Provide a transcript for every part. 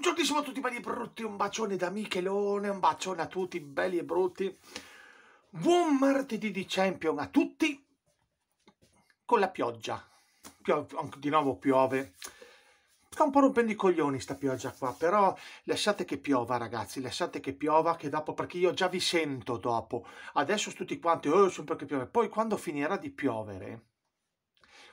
Buongiorno a tutti belli e brutti, un bacione da Michelone, un bacione a tutti belli e brutti. Buon martedì di Champion a tutti con la pioggia. Pio di nuovo piove. Sta un po' rompendo i coglioni sta pioggia qua, però lasciate che piova ragazzi, lasciate che piova che dopo, perché io già vi sento dopo. Adesso tutti quanti, oh, sempre che piove. Poi quando finirà di piovere,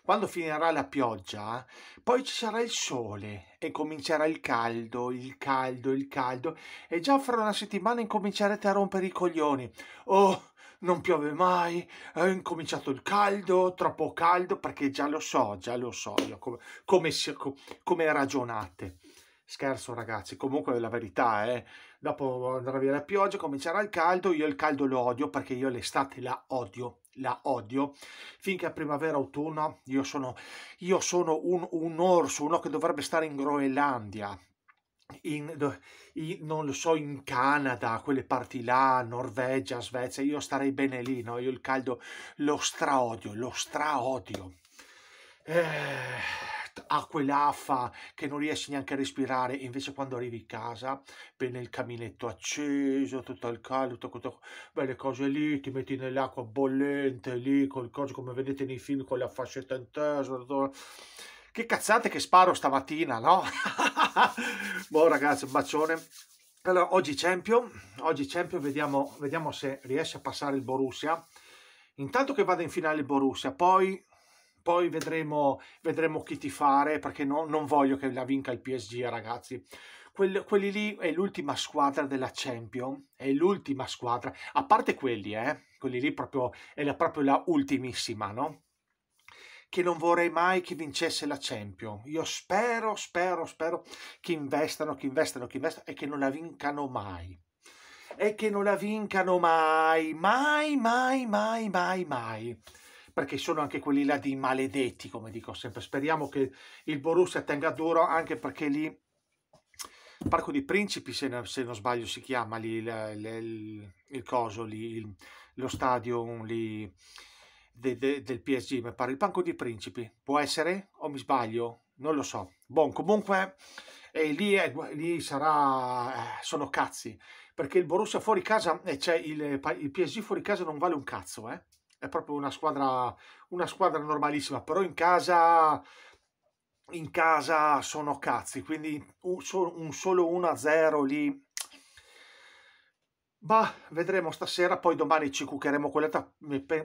quando finirà la pioggia, poi ci sarà il sole e comincerà il caldo, il caldo, il caldo e già fra una settimana incomincerete a rompere i coglioni. Oh, non piove mai, è incominciato il caldo, troppo caldo, perché già lo so, già lo so io come, come, come ragionate. Scherzo ragazzi, comunque la verità è, eh. dopo andrà via la pioggia, comincerà il caldo, io il caldo lo odio perché io l'estate la odio la odio, finché a primavera-autunno io sono, io sono un, un orso, uno che dovrebbe stare in Groenlandia, in, in, non lo so, in Canada, quelle parti là, Norvegia, Svezia, io starei bene lì, no? Io il caldo lo straodio, lo straodio. Eh ha quell'afa che non riesci neanche a respirare, invece quando arrivi a casa, bene il caminetto acceso, tutto il caldo, tutte quelle belle cose lì, ti metti nell'acqua bollente lì, col coso come vedete nei film con la fascetta in che cazzate che sparo stamattina, no? boh ragazzi, un bacione. Allora, oggi Champion, oggi Champion, vediamo, vediamo se riesce a passare il Borussia. Intanto che vada in finale il Borussia, poi poi vedremo, vedremo chi ti fare perché no, non voglio che la vinca il PSG ragazzi quelli lì è l'ultima squadra della Champions, è l'ultima squadra, a parte quelli, eh, quelli lì proprio, è la, proprio la ultimissima, no? Che non vorrei mai che vincesse la Champions. Io spero, spero, spero che investano, che investano, che investano e che non la vincano mai. E che non la vincano mai, mai, mai, mai, mai, mai perché sono anche quelli là di maledetti, come dico sempre. Speriamo che il Borussia tenga duro anche perché lì Parco dei Principi, se, ne, se, non sbaglio, si chiama lì il, il, il coso, lì, il, lo stadio lì de, de, del PSG, mi pare, il Parco dei Principi, può essere o mi sbaglio? Non lo so. Bon, comunque eh, lì, è, lì sarà, eh, sono cazzi, perché il Borussia fuori casa, eh, cioè il, il PSG fuori casa non vale un cazzo, eh è proprio una squadra, una squadra normalissima, però in casa, in casa sono cazzi, quindi un, solo 1-0 lì. Ma vedremo stasera, poi domani ci cuccheremo quella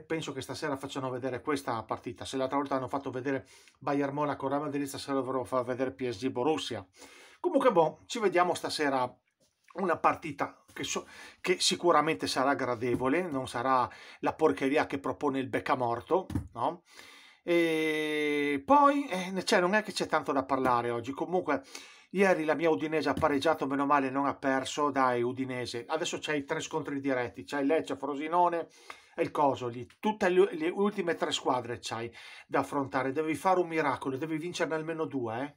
penso che stasera facciano vedere questa partita. Se l'altra volta hanno fatto vedere Bayern Monaco, Real Madrid, stasera dovrò far vedere PSG Borussia. Comunque, boh, ci vediamo stasera una partita che, so, che, sicuramente sarà gradevole, non sarà la porcheria che propone il beccamorto, no? E poi, eh, cioè, non è che c'è tanto da parlare oggi, comunque ieri la mia Udinese ha pareggiato, meno male non ha perso, dai Udinese, adesso c'è i tre scontri diretti, c'hai il Lecce, Frosinone e il Cosoli, tutte le, le ultime tre squadre c'hai da affrontare, devi fare un miracolo, devi vincerne almeno due, eh?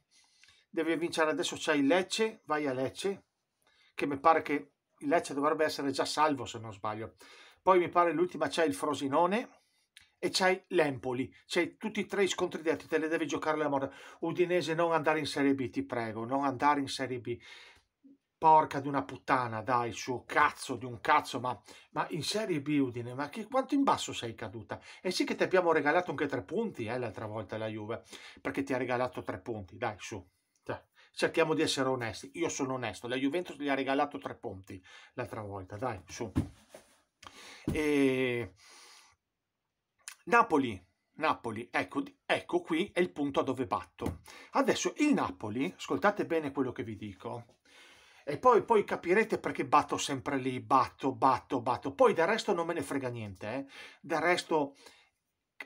devi vincere adesso c'hai il Lecce, vai a Lecce, che mi pare che il Lecce dovrebbe essere già salvo se non sbaglio. Poi mi pare l'ultima c'è il Frosinone e c'è l'Empoli, c'è tutti e tre i scontri diretti, te le devi giocare la morte. Udinese non andare in Serie B, ti prego, non andare in Serie B. Porca di una puttana, dai, suo cazzo di un cazzo, ma, ma in Serie B Udine, ma che, quanto in basso sei caduta? E sì che ti abbiamo regalato anche tre punti, eh, l'altra volta la Juve, perché ti ha regalato tre punti, dai, su cerchiamo di essere onesti. Io sono onesto, la Juventus gli ha regalato tre punti l'altra volta, dai, su. E... Napoli, Napoli, ecco, ecco qui è il punto a dove batto. Adesso il Napoli, ascoltate bene quello che vi dico, e poi, poi, capirete perché batto sempre lì, batto, batto, batto. Poi del resto non me ne frega niente, eh. del resto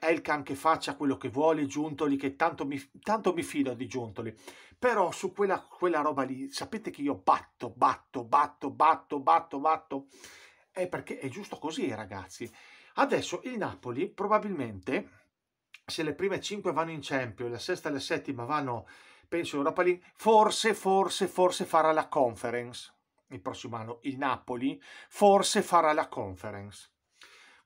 Elkan che faccia quello che vuole, Giuntoli che tanto mi, tanto mi fido di Giuntoli, però su quella, quella roba lì sapete che io batto, batto, batto, batto, batto, batto, è perché è giusto così ragazzi. Adesso il Napoli probabilmente se le prime cinque vanno in Champions, la sesta e la settima vanno penso in Europa League, forse, forse, forse farà la conference il prossimo anno, il Napoli forse farà la conference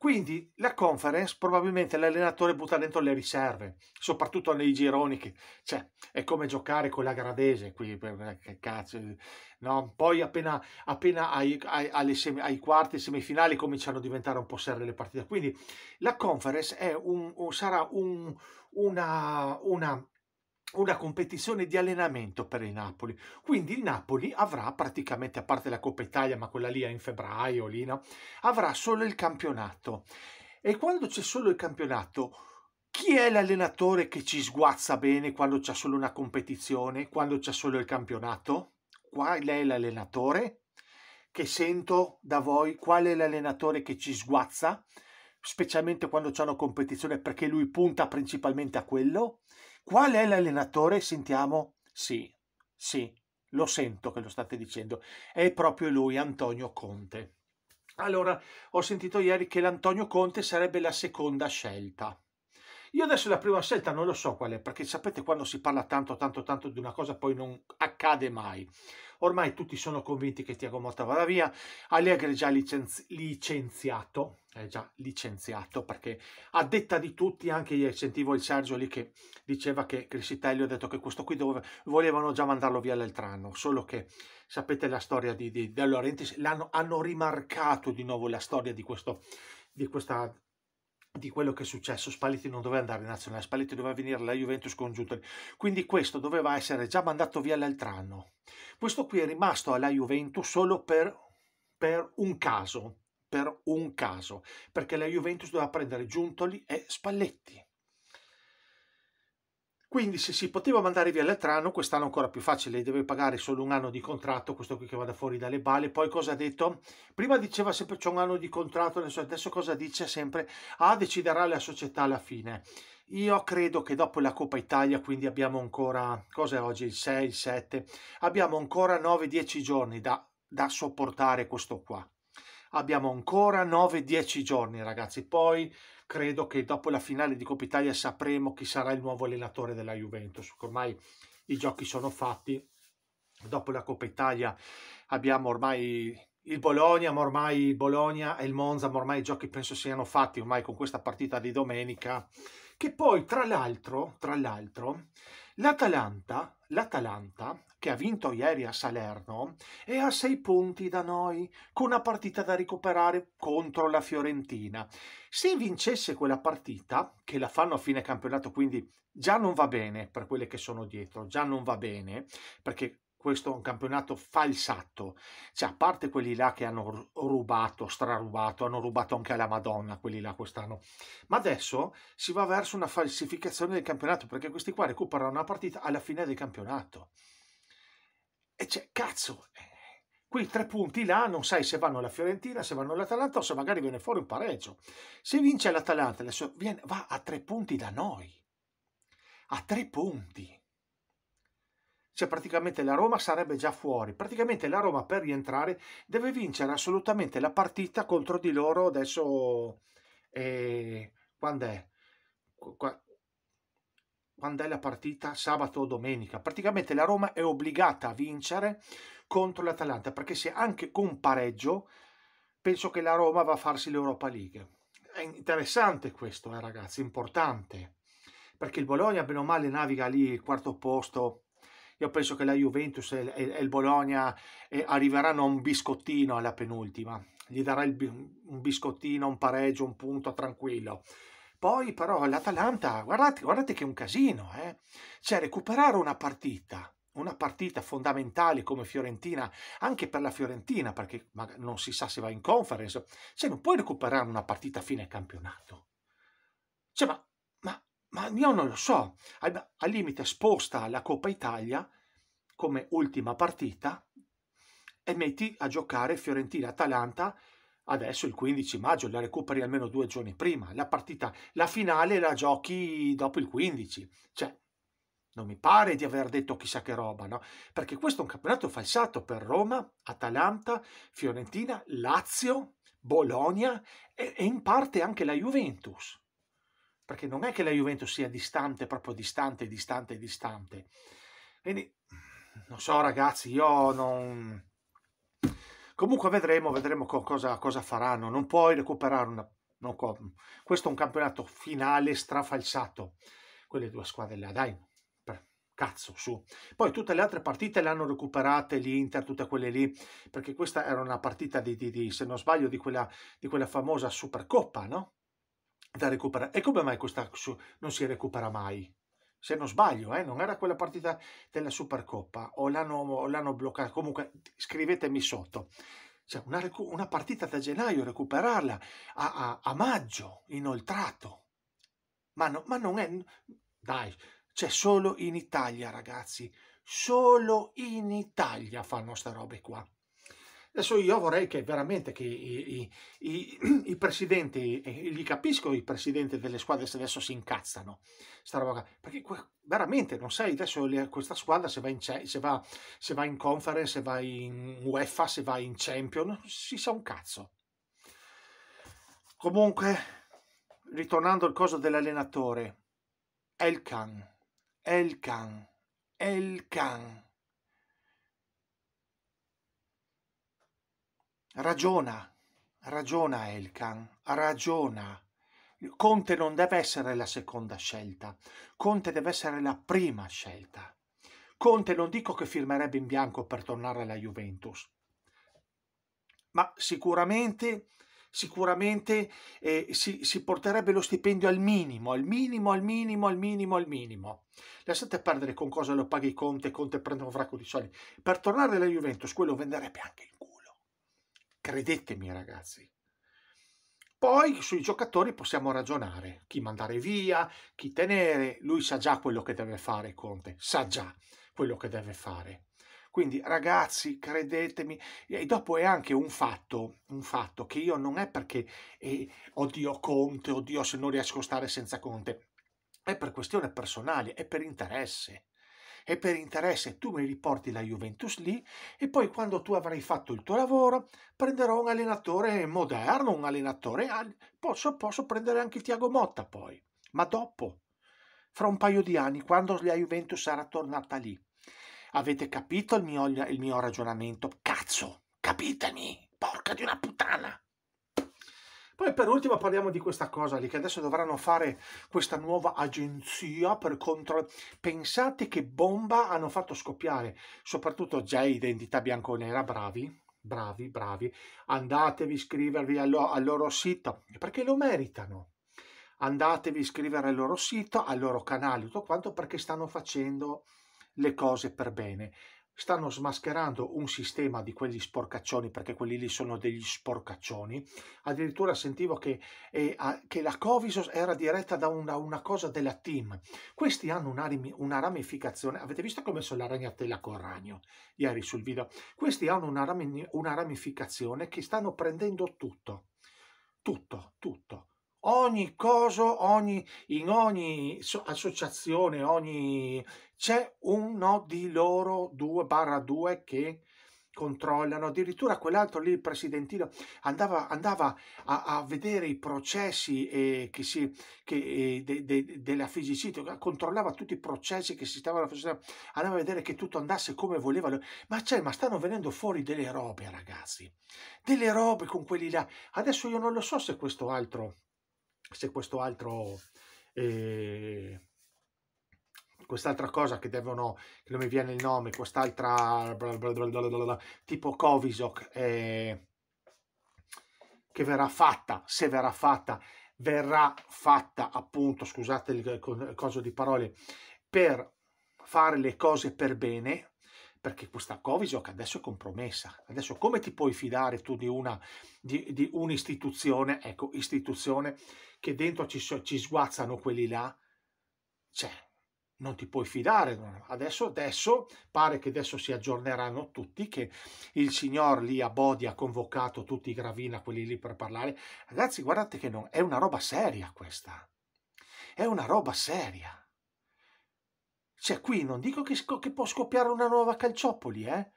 quindi la conference probabilmente l'allenatore butta dentro le riserve, soprattutto nei gironi, che cioè, è come giocare con la Gradese qui, per, eh, che cazzo, no? Poi appena, appena ai, ai, semi, ai, quarti semifinali cominciano a diventare un po' serie le partite. Quindi la conference un, un, sarà un, una, una una competizione di allenamento per il Napoli. Quindi il Napoli avrà praticamente, a parte la Coppa Italia, ma quella lì è in febbraio, lì, no? avrà solo il campionato. E quando c'è solo il campionato, chi è l'allenatore che ci sguazza bene quando c'è solo una competizione, quando c'è solo il campionato? Qual è l'allenatore? Che sento da voi, qual è l'allenatore che ci sguazza? Specialmente quando c'è una competizione perché lui punta principalmente a quello Qual è l'allenatore? Sentiamo. Sì, sì, lo sento che lo state dicendo. È proprio lui, Antonio Conte. Allora, ho sentito ieri che l'Antonio Conte sarebbe la seconda scelta. Io adesso la prima scelta non lo so qual è, perché sapete quando si parla tanto, tanto, tanto di una cosa poi non accade mai. Ormai tutti sono convinti che Tiago Motta vada via, Allegri già licenzi- licenziato, è già licenziato perché a detta di tutti anche io sentivo il Sergio lì che diceva che Crisitelli ha detto che questo qui dove, volevano già mandarlo via l'Eltrano solo che sapete la storia di, di, De Laurentiis l'hanno, hanno rimarcato di nuovo la storia di questo di questa di quello che è successo Spalletti non doveva andare in nazionale Spalletti doveva venire alla Juventus con Giuntoli quindi questo doveva essere già mandato via l'Eltrano questo qui è rimasto alla Juventus solo per, per un caso per un caso, perché la Juventus doveva prendere Giuntoli e Spalletti. Quindi se si poteva mandare via Letrano, quest'anno ancora più facile, deve pagare solo un anno di contratto, questo qui che vada fuori dalle balle. Poi cosa ha detto? Prima diceva sempre c'è un anno di contratto, adesso cosa dice sempre? Ah, deciderà la società alla fine. Io credo che dopo la Coppa Italia, quindi abbiamo ancora, cosa è oggi, il 6, il 7, abbiamo ancora 9-10 giorni da, da sopportare questo qua abbiamo ancora 9-10 giorni ragazzi, poi credo che dopo la finale di Coppa Italia sapremo chi sarà il nuovo allenatore della Juventus, ormai i giochi sono fatti, dopo la Coppa Italia abbiamo ormai il Bologna, ma ormai il Bologna e il Monza, ma ormai i giochi penso siano fatti ormai con questa partita di domenica, che poi tra l'altro, tra l'altro, L'Atalanta, l'Atalanta, che ha vinto ieri a Salerno, è a sei punti da noi, con una partita da recuperare contro la Fiorentina. Se vincesse quella partita, che la fanno a fine campionato, quindi già non va bene per quelle che sono dietro, già non va bene, perché questo è un campionato falsato, cioè a parte quelli là che hanno rubato, strarubato, hanno rubato anche alla Madonna quelli là quest'anno, ma adesso si va verso una falsificazione del campionato perché questi qua recuperano una partita alla fine del campionato. E cioè, cazzo, eh, quei tre punti là non sai se vanno alla Fiorentina, se vanno all'Atalanta o se magari viene fuori un pareggio. Se vince l'Atalanta adesso viene, va a tre punti da noi, a tre punti cioè praticamente la Roma sarebbe già fuori. Praticamente la Roma per rientrare deve vincere assolutamente la partita contro di loro adesso... Eh, quando è? Qua, quando è la partita sabato o domenica. Praticamente la Roma è obbligata a vincere contro l'Atalanta perché se anche con pareggio penso che la Roma va a farsi l'Europa League. È interessante questo, eh, ragazzi, importante perché il Bologna bene o male naviga lì il quarto posto io penso che la Juventus e il Bologna eh, arriveranno a un biscottino alla penultima. Gli darà un biscottino, un pareggio, un punto tranquillo. Poi però l'Atalanta, guardate, guardate che è un casino. Eh? Cioè recuperare una partita una partita fondamentale come Fiorentina, anche per la Fiorentina, perché non si sa se va in conference, cioè non puoi recuperare una partita a fine campionato. Cioè, ma ma io non lo so. Al, al limite sposta la Coppa Italia come ultima partita e metti a giocare Fiorentina-Atalanta adesso il 15 maggio, la recuperi almeno due giorni prima. La partita, la finale la giochi dopo il 15. Cioè, non mi pare di aver detto chissà che roba, no? Perché questo è un campionato falsato per Roma, Atalanta, Fiorentina, Lazio, Bologna e, e in parte anche la Juventus perché non è che la Juventus sia distante, proprio distante, distante, distante. Quindi, non so ragazzi, io non... Comunque vedremo, vedremo co cosa, cosa, faranno. Non puoi recuperare una... Co... questo è un campionato finale strafalsato. Quelle due squadre là, dai, cazzo su. Poi tutte le altre partite le hanno recuperate l'Inter, tutte quelle lì, perché questa era una partita di, di, di se non sbaglio, di quella, di quella famosa Supercoppa, no? da recuperare. E come mai questa non si recupera mai? Se non sbaglio, eh, non era quella partita della Supercoppa o l'hanno, o l'hanno bloccata. Comunque, scrivetemi sotto. Cioè, una, recu- una, partita da gennaio, recuperarla a, a, a maggio, inoltrato. Ma, no, ma non è... Dai, c'è solo in Italia, ragazzi. Solo in Italia fanno sta roba qua. Adesso io vorrei che veramente che i, i, i presidenti, eh, gli capisco i presidenti delle squadre se adesso si incazzano, sta roba, perché veramente non sai adesso questa squadra se va, in, se, va, se va in conference, se va in UEFA, se va in champion, si sa un cazzo. Comunque, ritornando al coso dell'allenatore, Elkan, Elkan, Elkan. Ragiona, ragiona Elkan, ragiona. Conte non deve essere la seconda scelta, Conte deve essere la prima scelta. Conte non dico che firmerebbe in bianco per tornare alla Juventus, ma sicuramente, sicuramente eh, si, si, porterebbe lo stipendio al minimo, al minimo, al minimo, al minimo, al minimo. Lasciate perdere con cosa lo paghi Conte, Conte prende un fracco di soldi. Per tornare alla Juventus quello venderebbe anche il culo. Credetemi ragazzi. Poi sui giocatori possiamo ragionare, chi mandare via, chi tenere, lui sa già quello che deve fare Conte, sa già quello che deve fare. Quindi ragazzi, credetemi, e dopo è anche un fatto, un fatto che io non è perché, eh, oddio Conte, oddio se non riesco a stare senza Conte, è per questione personale, è per interesse e per interesse tu mi riporti la Juventus lì e poi quando tu avrai fatto il tuo lavoro prenderò un allenatore moderno, un allenatore... Posso, posso prendere anche Tiago Motta poi, ma dopo, fra un paio di anni, quando la Juventus sarà tornata lì. Avete capito il mio, il mio ragionamento? Cazzo, capitemi, porca di una puttana! Poi per ultimo parliamo di questa cosa lì, che adesso dovranno fare questa nuova agenzia per controllare. Pensate che bomba hanno fatto scoppiare, soprattutto già identità bianconera, bravi, bravi, bravi. Andatevi a iscrivervi al, lo al loro sito, perché lo meritano andatevi a iscrivere al loro sito, al loro canale, tutto quanto perché stanno facendo le cose per bene stanno smascherando un sistema di quegli sporcaccioni, perché quelli lì sono degli sporcaccioni. Addirittura sentivo che, eh, che la Covisos era diretta da una, una, cosa della team. Questi hanno una, una ramificazione. Avete visto come sono la ragnatela con ragno ieri sul video? Questi hanno una, ram, una ramificazione che stanno prendendo tutto. Tutto, tutto ogni cosa, ogni, in ogni associazione, ogni, c'è uno di loro, due barra due, che controllano. Addirittura quell'altro lì, il presidentino, andava, andava a, a, vedere i processi eh, che si, che, eh, de, de, della FIGC, controllava tutti i processi che si stavano facendo, andava a vedere che tutto andasse come voleva. Ma, c'è, ma stanno venendo fuori delle robe, ragazzi, delle robe con quelli là. Adesso io non lo so se questo altro se questo altro... Eh, quest'altra cosa che devono, che non mi viene il nome, quest'altra tipo Covisoc eh, che verrà fatta, se verrà fatta, verrà fatta appunto, scusate il coso di parole, per fare le cose per bene, perché questa Covisoc adesso è compromessa. Adesso come ti puoi fidare tu di, una, di, di un'istituzione, ecco, istituzione che dentro ci, ci sguazzano quelli là? Cioè, non ti puoi fidare. Adesso, adesso, pare che adesso si aggiorneranno tutti, che il signor lì a Bodi ha convocato tutti i Gravina, quelli lì per parlare. Ragazzi, guardate che non, è una roba seria questa. È una roba seria. Cioè, qui non dico che, che può scoppiare una nuova calciopoli, eh?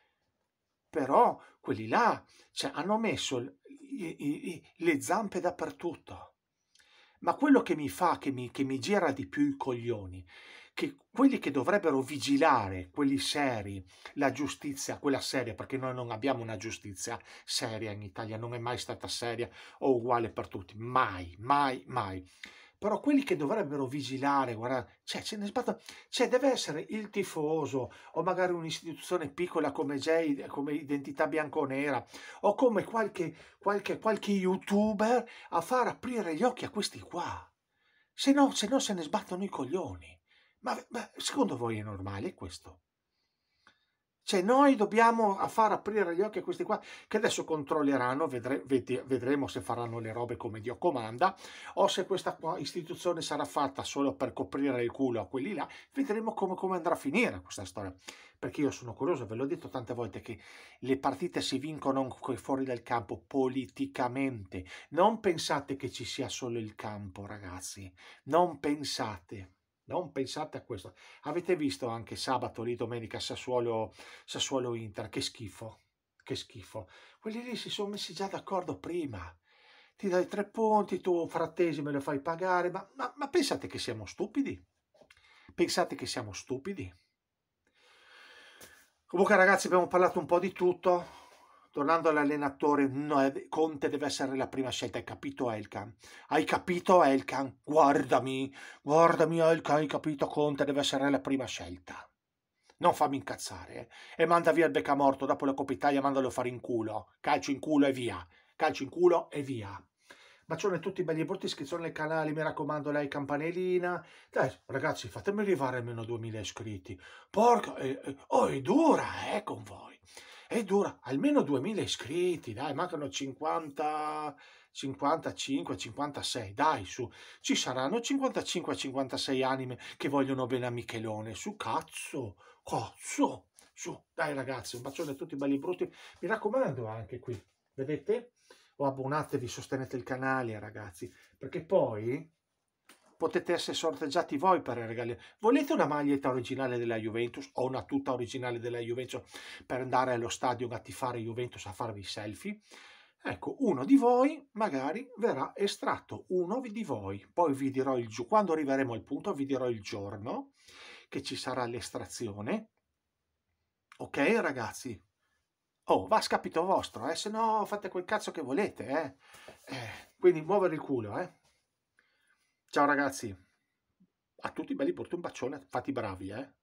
Però quelli là cioè, hanno messo l- i- le zampe dappertutto. Ma quello che mi fa, che mi, che mi gira di più i coglioni, che quelli che dovrebbero vigilare, quelli seri, la giustizia, quella seria, perché noi non abbiamo una giustizia seria in Italia, non è mai stata seria o uguale per tutti, mai, mai, mai però quelli che dovrebbero vigilare, guardate, cioè, ce ne sbatta, cioè deve essere il tifoso o magari un'istituzione piccola come Jay, come Identità Bianconera o come qualche, qualche, qualche youtuber a far aprire gli occhi a questi qua. Se no, se no se ne sbattono i coglioni. Ma, ma secondo voi è normale questo? Cioè noi dobbiamo far aprire gli occhi a questi qua che adesso controlleranno, vedre, ved, vedremo se faranno le robe come Dio comanda o se questa istituzione sarà fatta solo per coprire il culo a quelli là, vedremo come, come andrà a finire questa storia. Perché io sono curioso, ve l'ho detto tante volte, che le partite si vincono fuori dal campo politicamente. Non pensate che ci sia solo il campo, ragazzi. Non pensate. Non pensate a questo. Avete visto anche sabato lì, domenica, Sassuolo, Sassuolo Inter, che schifo, che schifo. Quelli lì si sono messi già d'accordo prima. Ti dai tre punti, tu frattesi me lo fai pagare, ma, ma, ma pensate che siamo stupidi? Pensate che siamo stupidi? Comunque ragazzi abbiamo parlato un po' di tutto, tornando all'allenatore, no, Conte deve essere la prima scelta, hai capito Elkan? Hai capito Elkan? Guardami, guardami Elkan, hai capito Conte deve essere la prima scelta. Non fammi incazzare. Eh? E manda via il beccamorto dopo la Coppa Italia, mandalo a fare in culo. Calcio in culo e via. Calcio in culo e via. Bacione a tutti belli e brutti, iscrizione al canale, mi raccomando, like, campanellina. Dai, ragazzi, fatemi arrivare almeno 2000 iscritti. Porca, eh, eh, oh, è dura, eh, con voi è dura almeno 2000 iscritti, dai, mancano 50, 55, 56, dai, su, ci saranno 55, 56 anime che vogliono bene a Michelone, su, cazzo, cazzo, su, dai ragazzi, un bacione a tutti belli e brutti, mi raccomando anche qui, vedete? O abbonatevi, sostenete il canale ragazzi, perché poi potete essere sorteggiati voi per il regalare. Volete una maglietta originale della Juventus o una tuta originale della Juventus per andare allo stadio a tifare Juventus a farvi i selfie? Ecco, uno di voi magari verrà estratto, uno di voi. Poi vi dirò il giorno, quando arriveremo al punto vi dirò il giorno che ci sarà l'estrazione. Ok ragazzi? Oh, va a scapito vostro, eh? se no fate quel cazzo che volete, eh? eh quindi muovere il culo, eh? Ciao ragazzi, a tutti belli porto un bacione, fatti bravi eh!